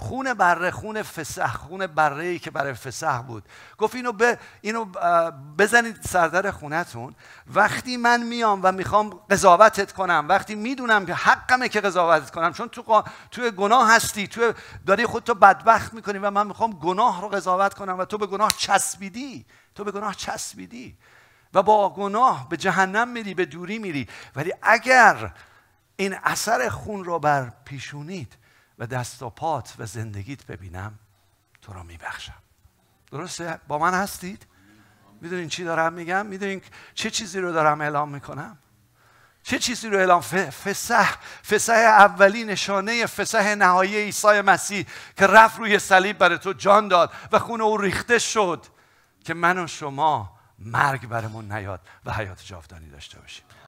خون بره خون فسح خون بره ای که برای فسح بود گفت اینو اینو بزنید سردر خونتون وقتی من میام و میخوام قضاوتت کنم وقتی میدونم که حقمه که قضاوتت کنم چون تو توی گناه هستی تو داری خودتو بدبخت میکنی و من میخوام گناه رو قضاوت کنم و تو به گناه چسبیدی تو به گناه چسبیدی و با گناه به جهنم میری به دوری میری ولی اگر این اثر خون رو بر پیشونید و دست و پات و زندگیت ببینم تو را میبخشم درسته با من هستید میدونین چی دارم میگم میدونین چه چیزی رو دارم اعلام میکنم چه چیزی رو اعلام فسح فسح اولی نشانه فسح نهایی عیسی مسیح که رفت روی صلیب برای تو جان داد و خون او ریخته شد که من و شما مرگ برمون نیاد و حیات جاودانی داشته باشیم